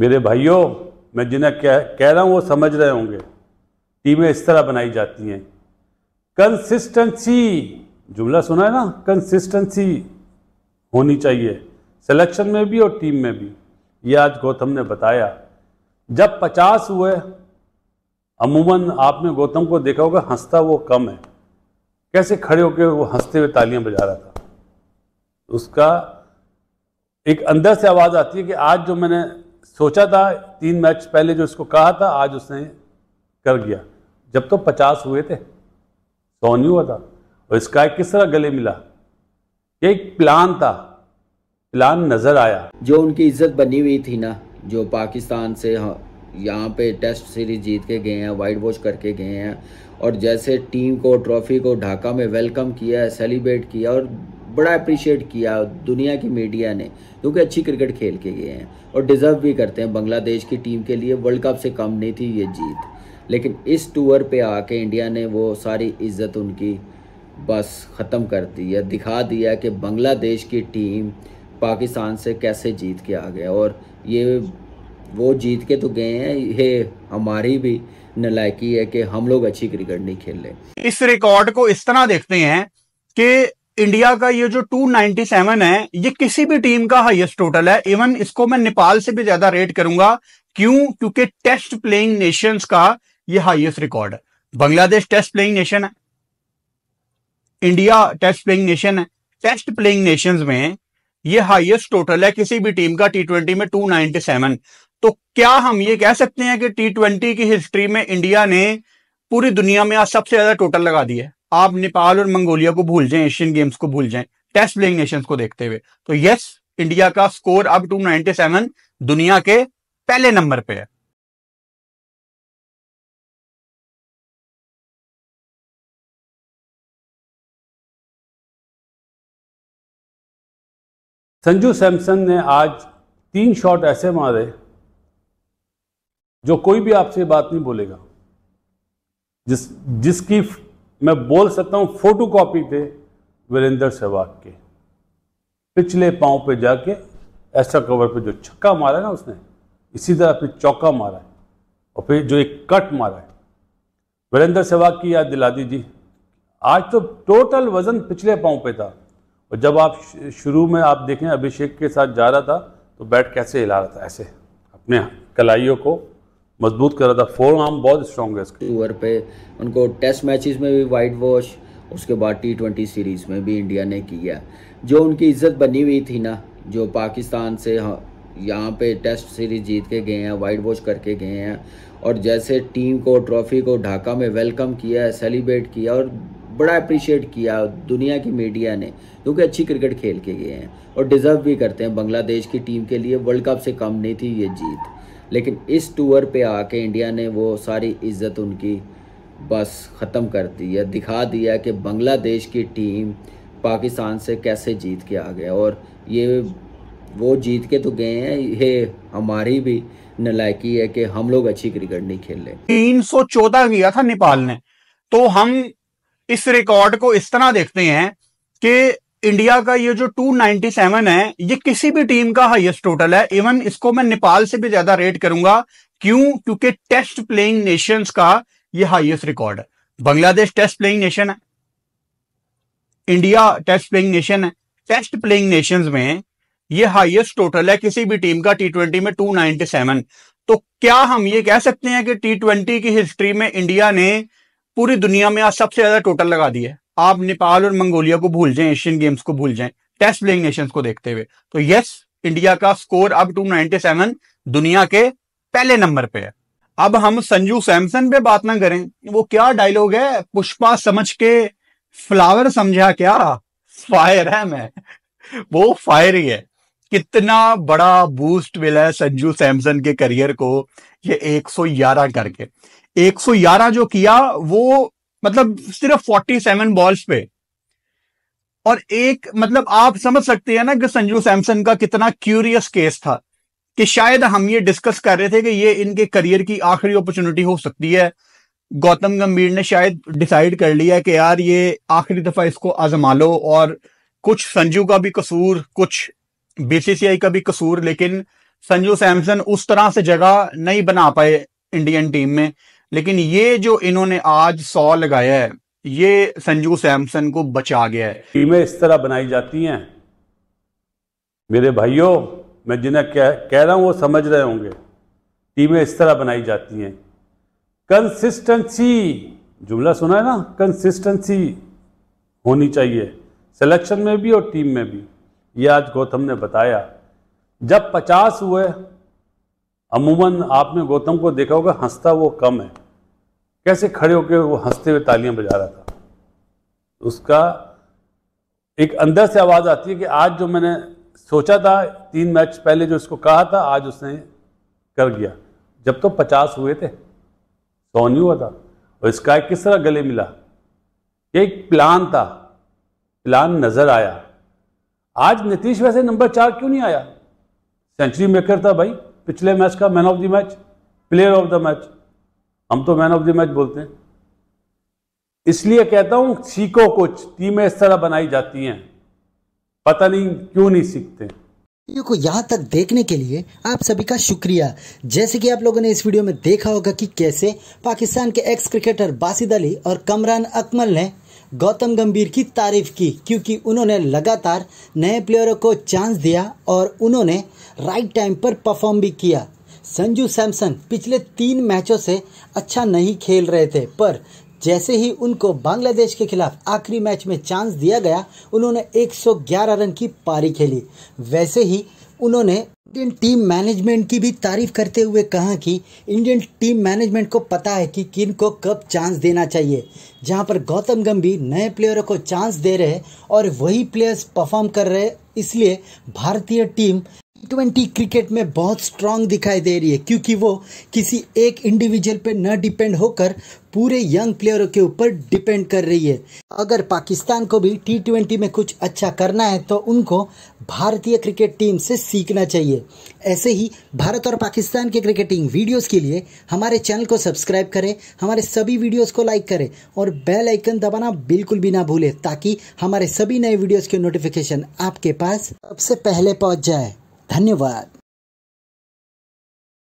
मेरे भाइयों मैं जिन्हें कह कह रहा हूँ वो समझ रहे होंगे टीमें इस तरह बनाई जाती हैं कंसिस्टेंसी जुमला सुना है ना कंसिस्टेंसी होनी चाहिए सिलेक्शन में भी और टीम में भी ये आज गौतम ने बताया जब पचास हुए अमूमन आपने गौतम को देखा होगा हंसता वो कम है कैसे खड़े होकर वो हंसते हुए तालियां बजा रहा था उसका एक अंदर से आवाज़ आती है कि आज जो मैंने सोचा था तीन मैच पहले जो इसको कहा था आज उसने कर गया जब तो पचास हुए थे सौ नहीं हुआ था और इसका किस तरह गले मिला ये एक प्लान था प्लान नज़र आया जो उनकी इज्जत बनी हुई थी ना जो पाकिस्तान से हाँ, यहाँ पे टेस्ट सीरीज जीत के गए हैं वाइट वॉश करके गए हैं और जैसे टीम को ट्रॉफी को ढाका में वेलकम किया है सेलिब्रेट किया और बड़ा अप्रिशिएट किया दुनिया की मीडिया ने क्योंकि अच्छी क्रिकेट खेल के गए हैं और डिज़र्व भी करते हैं बांग्लादेश की टीम के लिए वर्ल्ड कप से कम नहीं थी ये जीत लेकिन इस टूर पे आके इंडिया ने वो सारी इज्जत उनकी बस ख़त्म कर दी है दिखा दिया कि बांग्लादेश की टीम पाकिस्तान से कैसे जीत के आ गया और ये वो जीत के तो गए हैं ये हमारी भी नलायकी है कि हम लोग अच्छी क्रिकेट नहीं खेल रहे इस रिकॉर्ड को इस तरह देखते हैं कि इंडिया का ये जो 297 है ये किसी भी टीम का हाईएस्ट टोटल है इवन इसको मैं नेपाल से भी ज्यादा रेट करूंगा क्यों क्योंकि टेस्ट प्लेइंग नेशंस का ये हाईएस्ट रिकॉर्ड है बांग्लादेश टेस्ट प्लेइंग नेशन है इंडिया टेस्ट प्लेइंग नेशन है टेस्ट प्लेइंग नेशंस में ये हाईएस्ट टोटल है किसी भी टीम का टी ट्वेंटी में टू तो क्या हम ये कह सकते हैं कि टी ट्वेंटी की हिस्ट्री में इंडिया ने पूरी दुनिया में आज सबसे ज्यादा टोटल लगा दिया है आप नेपाल और मंगोलिया को भूल जाएं एशियन गेम्स को भूल जाएं टेस्ट प्लेइंग नेशन को देखते हुए तो यस इंडिया का स्कोर अब टू सेवन दुनिया के पहले नंबर पे है संजू सैमसन ने आज तीन शॉट ऐसे मारे जो कोई भी आपसे बात नहीं बोलेगा जिस जिसकी मैं बोल सकता हूँ फोटो कॉपी थे वीरेंद्र सहवाग के पिछले पाँव पे जाके ऐसा कवर पे जो छक्का मारा है ना उसने इसी तरह फिर चौका मारा है और फिर जो एक कट मारा है वीरेंद्र सहवाग की याद दिला दीजिए आज तो टोटल वजन पिछले पाँव पे था और जब आप शुरू में आप देखें अभिषेक के साथ जा रहा था तो बैट कैसे हिला रहा था ऐसे अपने कलाइयों को मजबूत करा था फोर आर्म बहुत स्ट्रॉन्ग है ओवर पे उनको टेस्ट मैचेस में भी वाइट वॉश उसके बाद टी ट्वेंटी सीरीज़ में भी इंडिया ने किया जो उनकी इज्जत बनी हुई थी ना जो पाकिस्तान से यहाँ पे टेस्ट सीरीज़ जीत के गए हैं वाइट वॉश करके गए हैं और जैसे टीम को ट्रॉफी को ढाका में वेलकम किया सेलिब्रेट किया और बड़ा अप्रिशिएट किया दुनिया की मीडिया ने क्योंकि अच्छी क्रिकेट खेल के गए हैं और डिज़र्व भी करते हैं बांग्लादेश की टीम के लिए वर्ल्ड कप से कम नहीं थी ये जीत लेकिन इस टूर पे आके इंडिया ने वो सारी इज्जत उनकी बस ख़त्म कर दी है दिखा दिया कि बांग्लादेश की टीम पाकिस्तान से कैसे जीत के आ गया और ये वो जीत के तो गए हैं ये हमारी भी नलायकी है कि हम लोग अच्छी क्रिकेट नहीं खेल रहे तीन सौ चौदह किया था नेपाल ने तो हम इस रिकॉर्ड को इस तरह देखते हैं कि इंडिया का ये जो 297 है ये किसी भी टीम का हाईएस्ट टोटल है इवन इसको मैं नेपाल से भी ज्यादा रेट करूंगा क्यों क्योंकि टेस्ट प्लेइंग नेशंस का ये हाईएस्ट रिकॉर्ड है बांग्लादेश टेस्ट प्लेइंग नेशन है इंडिया टेस्ट प्लेइंग नेशन है टेस्ट प्लेइंग नेशन में ये हाईएस्ट टोटल है किसी भी टीम का टी ट्वेंटी में टू तो क्या हम ये कह सकते हैं कि टी ट्वेंटी की हिस्ट्री में इंडिया ने पूरी दुनिया में आज सबसे ज्यादा टोटल लगा दिया है आप नेपाल और मंगोलिया को भूल जाएं एशियन गेम्स को भूल जाएं टेस्ट प्लेइंग नेशंस को देखते हुए तो यस इंडिया का स्कोर अब 297 दुनिया के पहले नंबर पे है अब हम संजू सैमसन पे बात ना करें वो क्या डायलॉग है पुष्पा समझ के फ्लावर समझा क्या फायर है मैं वो फायर ही है कितना बड़ा बूस्ट मिला है संजू सैमसन के करियर को ये 111 करके 111 जो किया वो मतलब सिर्फ फोर्टी सेवन बॉल्स पे और एक मतलब आप समझ सकते हैं ना कि संजू सैमसन का कितना क्यूरियस केस था कि शायद हम ये डिस्कस कर रहे थे कि ये इनके करियर की आखिरी अपॉर्चुनिटी हो सकती है गौतम गंभीर ने शायद डिसाइड कर लिया कि यार ये आखिरी दफा इसको आजमा लो और कुछ संजू का भी कसूर कुछ बीसीसीआई का भी कसूर लेकिन संजू सैमसन उस तरह से जगह नहीं बना पाए इंडियन टीम में लेकिन ये जो इन्होंने आज सौ लगाया है ये संजू सैमसन को बचा गया है टीमें इस तरह बनाई जाती हैं मेरे भाइयों मैं जिन्हें कह कह रहा हूं वो समझ रहे होंगे टीमें इस तरह बनाई जाती हैं कंसिस्टेंसी जुमला सुना है ना कंसिस्टेंसी होनी चाहिए सिलेक्शन में भी और टीम में भी ये आज गौतम ने बताया जब पचास हुए अमूमन आपने गौतम को देखा होगा हंसता वो कम है कैसे खड़े होकर वो हंसते हुए तालियां बजा रहा था उसका एक अंदर से आवाज़ आती है कि आज जो मैंने सोचा था तीन मैच पहले जो इसको कहा था आज उसने कर गया जब तो पचास हुए थे सौ नहीं हुआ था और इसका किस तरह गले मिला एक प्लान था प्लान नज़र आया आज नीतीश वैसे नंबर चार क्यों नहीं आया सेंचुरी मेकर था भाई पिछले मैच का man of the match player of the match हम तो मैन ऑफ द मैच बोलते हैं इसलिए कहता हूं सीखो कुछ टीमें इस तरह बनाई जाती हैं पता नहीं क्यों नहीं सीखते को यहाँ तक देखने के लिए आप सभी का शुक्रिया जैसे कि आप लोगों ने इस वीडियो में देखा होगा कि कैसे पाकिस्तान के एक्स क्रिकेटर बासिद अली और कमरान अकमल ने गौतम गंभीर की तारीफ की क्योंकि उन्होंने लगातार नए प्लेयरों को चांस दिया और उन्होंने राइट टाइम पर परफॉर्म भी किया संजू सैमसन पिछले तीन मैचों से अच्छा नहीं खेल रहे थे पर जैसे ही उनको बांग्लादेश के खिलाफ आखिरी मैच में चांस दिया गया उन्होंने 111 रन की पारी खेली वैसे ही उन्होंने इंडियन टीम मैनेजमेंट की भी तारीफ करते हुए कहा कि इंडियन टीम मैनेजमेंट को पता है कि किन को कब चांस देना चाहिए जहां पर गौतम गंभीर नए प्लेयरों को चांस दे रहे और वही प्लेयर्स परफॉर्म कर रहे इसलिए भारतीय टीम ट्वेंटी क्रिकेट में बहुत स्ट्रांग दिखाई दे रही है क्योंकि वो किसी एक इंडिविजुअल पे न डिपेंड होकर पूरे यंग प्लेयरों के ऊपर डिपेंड कर रही है अगर पाकिस्तान को भी टी ट्वेंटी में कुछ अच्छा करना है तो उनको भारतीय क्रिकेट टीम से सीखना चाहिए ऐसे ही भारत और पाकिस्तान के क्रिकेटिंग वीडियोस के लिए हमारे चैनल को सब्सक्राइब करें हमारे सभी वीडियोस को लाइक करें और बेल आइकन दबाना बिल्कुल भी ना भूलें ताकि हमारे सभी नए वीडियोस के नोटिफिकेशन आपके पास सबसे पहले पहुंच जाए धन्यवाद